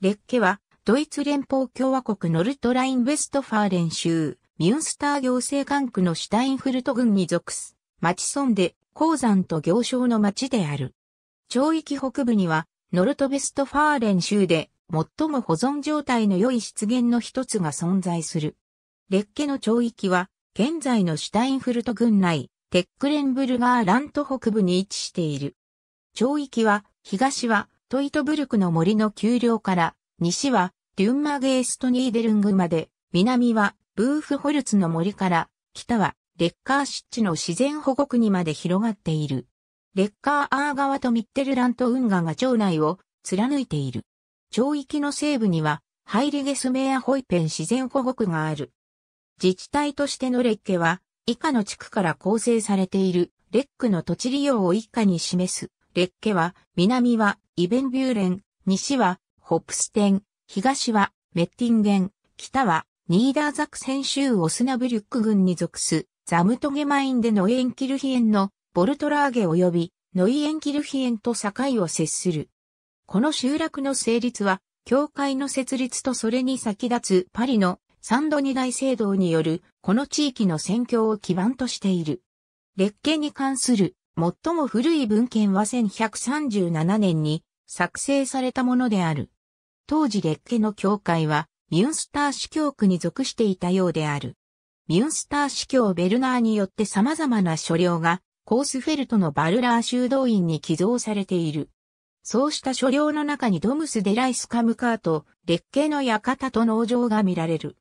レッケは、ドイツ連邦共和国ノルトライン・ウェストファーレン州、ミュンスター行政管区のシュタインフルト郡に属す、町村で、鉱山と行商の町である。町域北部には、ノルトベストファーレン州で、最も保存状態の良い湿原の一つが存在する。レッケの町域は、現在のシュタインフルト郡内、テックレンブルガーラント北部に位置している。町域は、東はトイトブルクの森の丘陵から、西は、デュンマゲーストニーデルングまで、南は、ブーフホルツの森から、北は、レッカーシッチの自然保護区にまで広がっている。レッカーアー川とミッテルラント運河が町内を貫いている。町域の西部には、ハイリゲスメアホイペン自然保護区がある。自治体としてのレッケは、以下の地区から構成されているレックの土地利用を以下に示す。列家は、南はイベンビューレン、西はホプステン、東はメッティンゲン、北はニーダーザクセン州オスナブリュック軍に属すザムトゲマインでノイエンキルヒエンのボルトラーゲ及びノイエンキルヒエンと境を接する。この集落の成立は、教会の設立とそれに先立つパリのサンドニ大聖堂によるこの地域の宣教を基盤としている。列家に関する最も古い文献は1137年に作成されたものである。当時列家の教会はミュンスター司教区に属していたようである。ミュンスター司教ベルナーによって様々な書領がコースフェルトのバルラー修道院に寄贈されている。そうした書領の中にドムス・デライス・カムカート、列家の館と農場が見られる。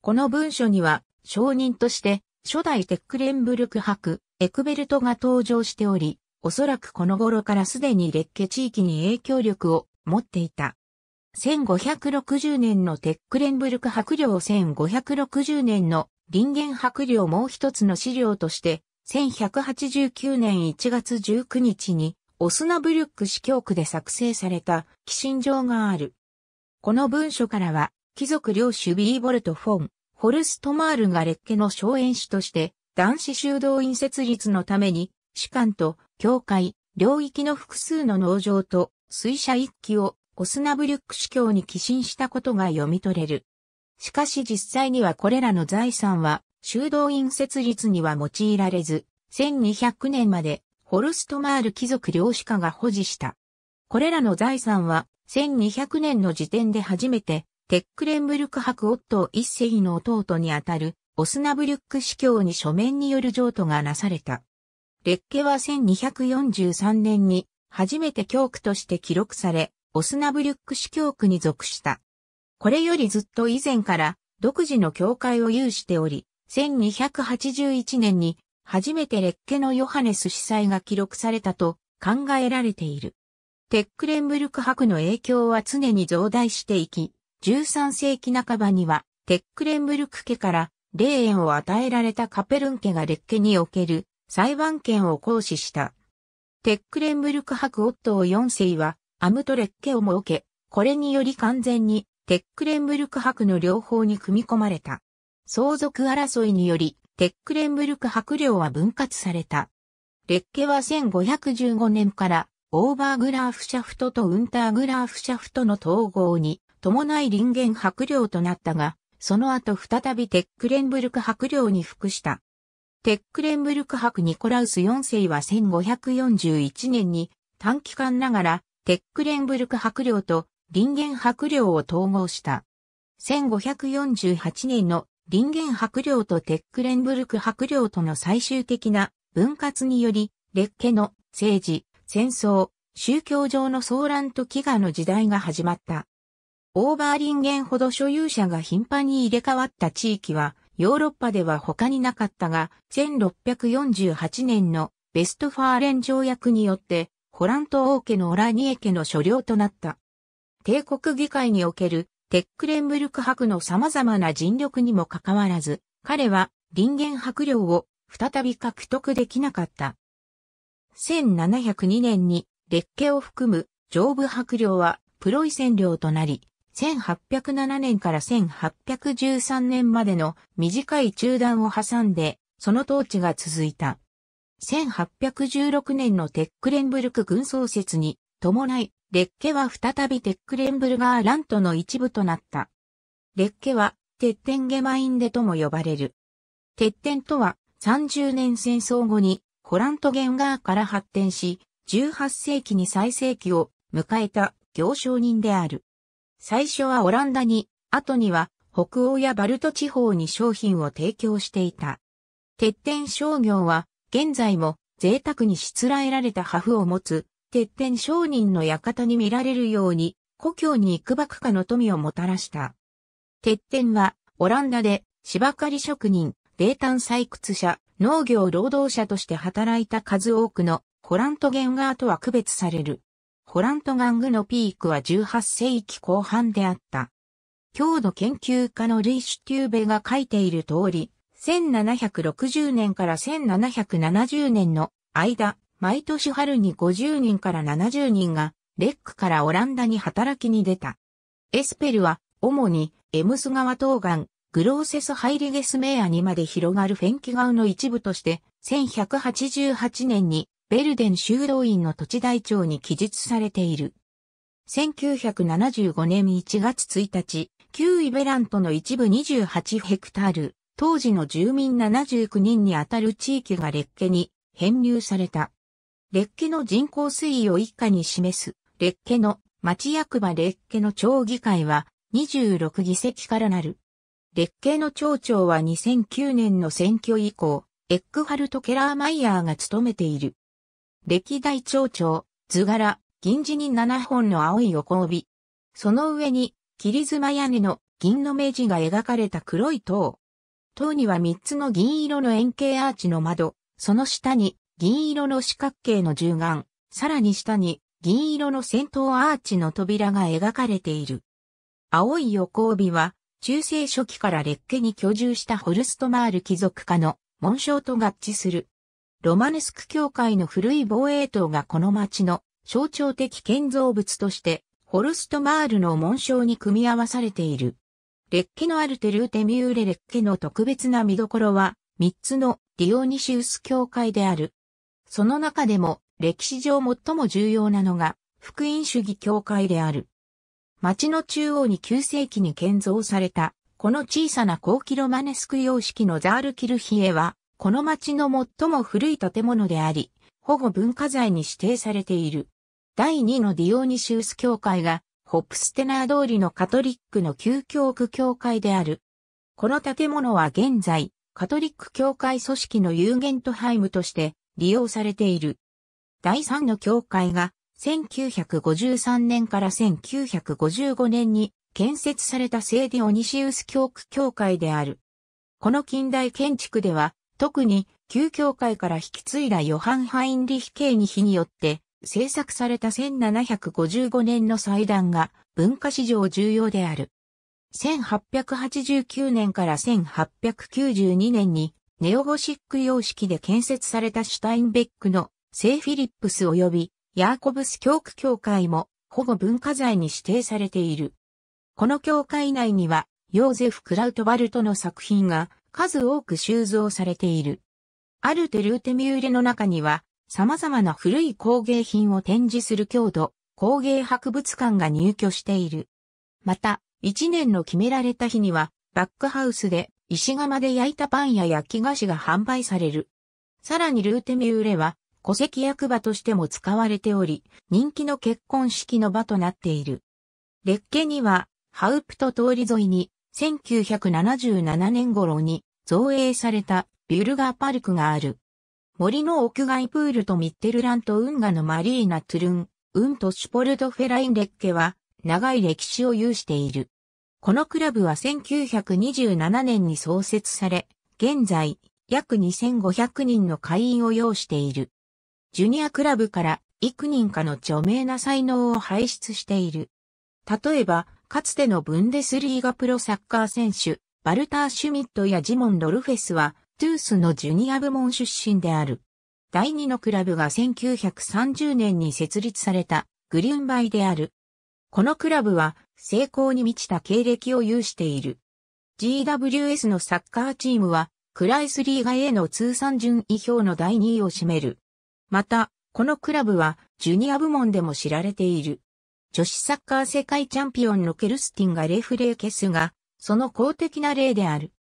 この文書には、証人として、初代テックレンブルク博、エクベルトが登場しており、おそらくこの頃からすでに列家地域に影響力を持っていた。1560年のテックレンブルク博領1560年の林間博領もう一つの資料として、1189年1月19日に、オスナブルック市教区で作成された寄進状がある。この文書からは、貴族領主ビーボルト・フォン、ホルストマールが列家の荘園師として、男子修道院設立のために、士官と教会、領域の複数の農場と、水車一揆をオスナブリュック司教に寄進したことが読み取れる。しかし実際にはこれらの財産は、修道院設立には用いられず、1200年まで、ホルストマール貴族領主家が保持した。これらの財産は、1200年の時点で初めて、テックレンブルク博夫一世の弟にあたる、オスナブリュック司教に書面による譲渡がなされた。列家は1243年に初めて教区として記録され、オスナブリュック司教区に属した。これよりずっと以前から独自の教会を有しており、1281年に初めて列家のヨハネス司祭が記録されたと考えられている。テックレンブルク博の影響は常に増大していき、13世紀半ばには、テックレンブルク家から、霊園を与えられたカペルン家がレッケにおける裁判権を行使した。テックレンブルク博夫ット4世は、アムトレッケを設け、これにより完全にテックレンブルク博の両方に組み込まれた。相続争いにより、テックレンブルク博領は分割された。レッケは1515年から、オーバーグラーフシャフトとウンターグラーフシャフトの統合に伴い林間伯領となったが、その後再びテックレンブルク伯領に服した。テックレンブルク伯ニコラウス4世は1541年に短期間ながらテックレンブルク伯領と林間伯領を統合した。1548年の林間伯領とテックレンブルク伯領との最終的な分割により、列家の政治、戦争、宗教上の騒乱と飢餓の時代が始まった。オーバーリンゲンほど所有者が頻繁に入れ替わった地域は、ヨーロッパでは他になかったが、1648年のベストファーレン条約によって、ホラント王家のオラニエ家の所領となった。帝国議会におけるテックレンブルク博の様々な尽力にもかかわらず、彼は林間博領を再び獲得できなかった。1702年に列家を含む上部博領はプロイセン領となり、1807年から1813年までの短い中断を挟んで、その統治が続いた。1816年のテックレンブルク軍創設に伴い、レッケは再びテックレンブルガーラントの一部となった。レッケは、テッテンゲマインデとも呼ばれる。テッテンとは、30年戦争後に、ホラントゲンガーから発展し、18世紀に最盛期を迎えた行商人である。最初はオランダに、後には北欧やバルト地方に商品を提供していた。鉄天商業は、現在も贅沢にしつらえられた破風を持つ、鉄天商人の館に見られるように、故郷に幾ばくかの富をもたらした。鉄天は、オランダで、芝刈り職人、泥炭採掘者、農業労働者として働いた数多くの、コラントゲンガーとは区別される。ホラント玩具のピークは18世紀後半であった。郷土研究家のルイシュテューベが書いている通り、1760年から1770年の間、毎年春に50人から70人が、レックからオランダに働きに出た。エスペルは、主に、エムス川東岸、グローセスハイリゲスメアにまで広がるフェンキ川の一部として、1188年にベルデン修道院の土地台帳に記述されている。1975年1月1日、旧イベラントの一部28ヘクタール、当時の住民79人にあたる地域が列家に編入された。列家の人口推移を以下に示す、列家の町役場列家の町議会は26議席からなる。列家の町長は2009年の選挙以降、エックハルト・ケラーマイヤーが務めている。歴代町長、図柄、銀地に7本の青い横帯。その上に、切妻屋根の銀の明地が描かれた黒い塔。塔には3つの銀色の円形アーチの窓、その下に銀色の四角形の銃眼、さらに下に銀色の先頭アーチの扉が描かれている。青い横帯は、中世初期から列家に居住したホルストマール貴族家の紋章と合致するロマネスク教会の古い防衛塔がこの町の象徴的建造物として、ホルストマールの紋章に組み合わされている。列ッのアルテルーテミューレ列ッの特別な見どころは、3つのディオニシウス教会である。その中でも、歴史上最も重要なのが、福音主義教会である。町の中央に9世紀に建造された、この小さな高キロマネスク様式のザールキルヒエは、この町の最も古い建物であり、保護文化財に指定されている。第2のディオニシウス教会が、ホップステナー通りのカトリックの旧教区教会である。この建物は現在、カトリック教会組織のユーゲントハイムとして利用されている。第3の教会が1953年から1955年に建設された聖ディオニシウス教区教会である。この近代建築では特に、旧教会から引き継いだヨハン・ハインリヒ・ケーニヒによって、制作された1755年の祭壇が文化史上重要である。1889年から1892年にネオゴシック様式で建設されたシュタインベックの聖フィリップス及びヤーコブス教区教会も保護文化財に指定されている。この教会内にはヨーゼフ・クラウトバルトの作品が数多く収蔵されている。アルテ・ルーテミューレの中には、様々な古い工芸品を展示する郷土、工芸博物館が入居している。また、一年の決められた日には、バックハウスで石窯で焼いたパンや焼き菓子が販売される。さらにルーテミューレは、戸籍役場としても使われており、人気の結婚式の場となっている。列家には、ハウプト通り沿いに、1977年頃に造営されたビュルガーパルクがある。森の屋外プールとミッテルラント運河のマリーナ・トゥルン、ウント・シュポルト・フェラインレッケは長い歴史を有している。このクラブは1927年に創設され、現在約2500人の会員を要している。ジュニアクラブから幾人かの著名な才能を輩出している。例えば、かつてのブンデスリーガプロサッカー選手、バルター・シュミットやジモン・ドルフェスは、トゥースのジュニア部門出身である。第2のクラブが1930年に設立されたグリュンバイである。このクラブは成功に満ちた経歴を有している。GWS のサッカーチームはクライスリーガ A の通算順位表の第2位を占める。また、このクラブはジュニア部門でも知られている。女子サッカー世界チャンピオンのケルスティンがレフレーケスがその公的な例である。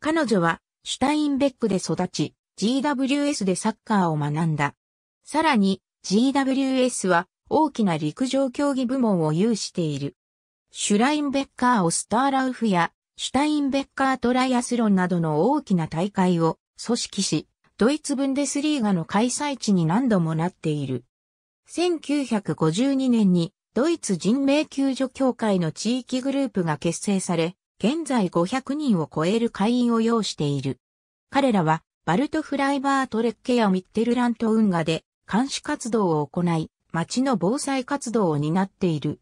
彼女は、シュタインベックで育ち、GWS でサッカーを学んだ。さらに、GWS は大きな陸上競技部門を有している。シュラインベッカーオスターラウフやシュタインベッカートライアスロンなどの大きな大会を組織し、ドイツブンデスリーガの開催地に何度もなっている。1952年にドイツ人命救助協会の地域グループが結成され、現在500人を超える会員を要している。彼らは、バルトフライバートレッケやミッテルラント運河で監視活動を行い、町の防災活動を担っている。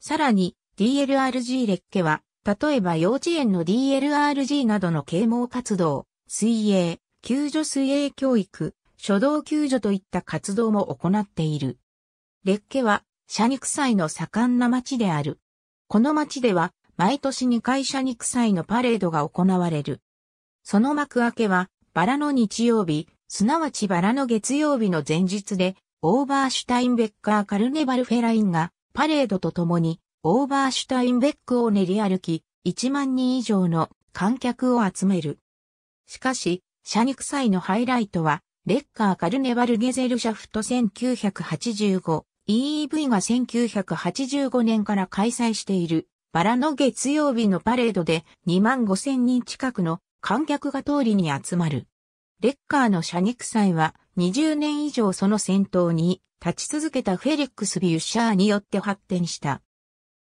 さらに、DLRG レッケは、例えば幼稚園の DLRG などの啓蒙活動、水泳、救助水泳教育、初動救助といった活動も行っている。レッケは、社肉祭の盛んな町である。この町では、毎年2回車肉祭のパレードが行われる。その幕開けは、バラの日曜日、すなわちバラの月曜日の前日で、オーバーシュタインベッカーカルネバルフェラインが、パレードととに、オーバーシュタインベックを練り歩き、1万人以上の観客を集める。しかし、車肉祭のハイライトは、レッカーカルネバルゲゼルシャフト 1985EEV が1985年から開催しているバラの月曜日のパレードで2万5千人近くの観客が通りに集まる。レッカーの謝肉祭は20年以上その先頭に立ち続けたフェリックス・ビュッシャーによって発展した。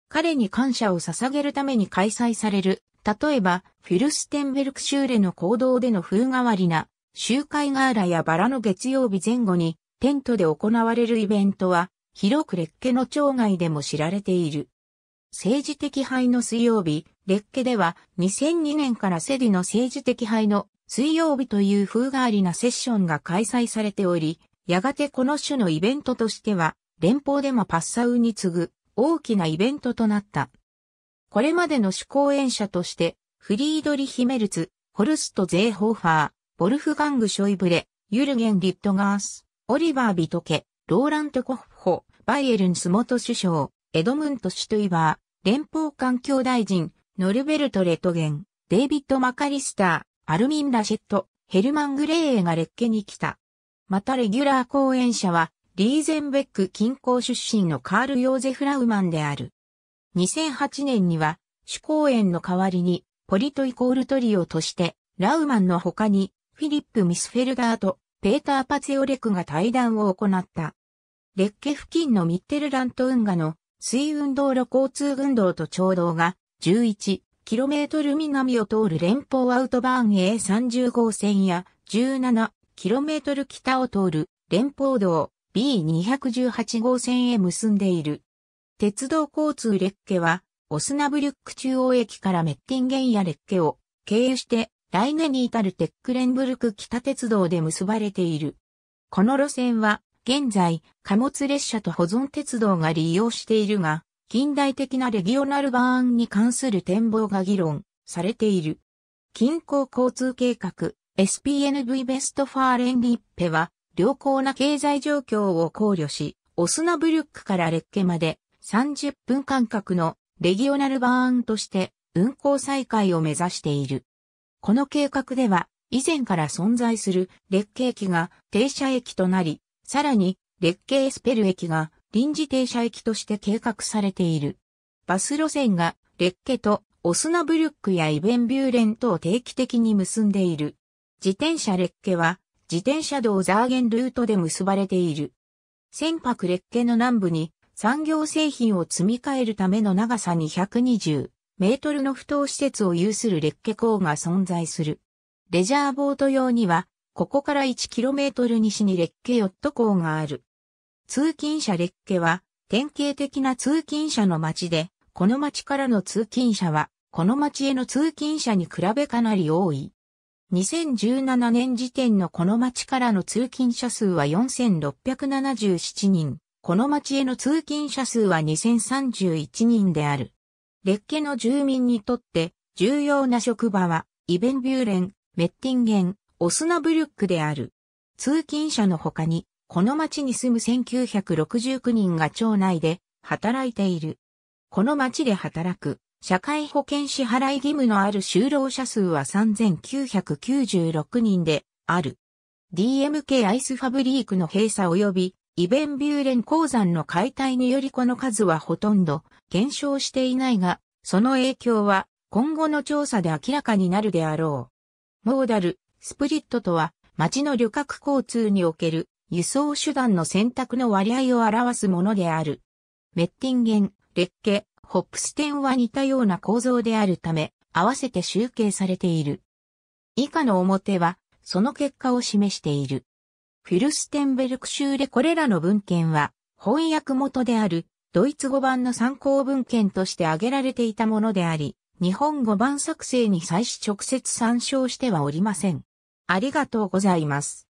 彼に感謝を捧げるために開催される、例えばフィルステンベルク州レの行動での風変わりな集会ガーラやバラの月曜日前後にテントで行われるイベントは広くレッケの町外でも知られている。政治的敗の水曜日、列家では2002年からセディの政治的敗の水曜日という風変わりなセッションが開催されており、やがてこの種のイベントとしては、連邦でもパッサウに次ぐ大きなイベントとなった。これまでの主講演者として、フリードリヒメルツ、ホルスト・ゼーホーファー、ボルフガング・ショイブレ、ユルゲン・リットガース、オリバー・ビトケ、ローラント・コッホ、バイエルンスモト首相、エドムント・シュトイバ連邦環境大臣、ノルベルト・レトゲン、デイビッド・マカリスター、アルミン・ラシェット、ヘルマン・グレーエが列家に来た。またレギュラー講演者は、リーゼンベック近郊出身のカール・ヨーゼフ・ラウマンである。2008年には、主講演の代わりに、ポリトイコールトリオとして、ラウマンの他に、フィリップ・ミスフェルダーと、ペーター・パツヨレクが対談を行った。列家付近のミッテルラント運河の水運道路交通群動と町道が 11km 南を通る連邦アウトバーン A30 号線や 17km 北を通る連邦道 B218 号線へ結んでいる。鉄道交通列家はオスナブリュック中央駅からメッティンゲンや列家を経由して来年に至るテックレンブルク北鉄道で結ばれている。この路線は現在、貨物列車と保存鉄道が利用しているが、近代的なレギオナルバーンに関する展望が議論されている。近郊交通計画 SPNV ベストファーレンリッペは良好な経済状況を考慮し、オスナブルックからレッケまで30分間隔のレギオナルバーンとして運行再開を目指している。この計画では以前から存在する列ケ駅が停車駅となり、さらに、列系エスペル駅が臨時停車駅として計画されている。バス路線が列家とオスナブルックやイベンビューレンとを定期的に結んでいる。自転車列家は自転車道ザーゲンルートで結ばれている。船舶列家の南部に産業製品を積み替えるための長さ220メートルの不当施設を有する列家港が存在する。レジャーボート用にはここから 1km 西にレッケヨット港がある。通勤者レッケは、典型的な通勤者の街で、この街からの通勤者は、この街への通勤者に比べかなり多い。2017年時点のこの町からの通勤者数は4677人、この町への通勤者数は2031人である。列家の住民にとって重要な職場は、イベンビューレン、メッティンゲン、オスナブリュックである。通勤者の他に、この町に住む1969人が町内で働いている。この町で働く社会保険支払い義務のある就労者数は3996人である。DMK アイスファブリークの閉鎖及びイベンビューレン鉱山の解体によりこの数はほとんど減少していないが、その影響は今後の調査で明らかになるであろう。モーダル、スプリットとは、町の旅客交通における輸送手段の選択の割合を表すものである。メッティンゲン、レッケ、ホップステンは似たような構造であるため、合わせて集計されている。以下の表は、その結果を示している。フィルステンベルク州でこれらの文献は、翻訳元である、ドイツ語版の参考文献として挙げられていたものであり、日本語版作成に際し直接参照してはおりません。ありがとうございます。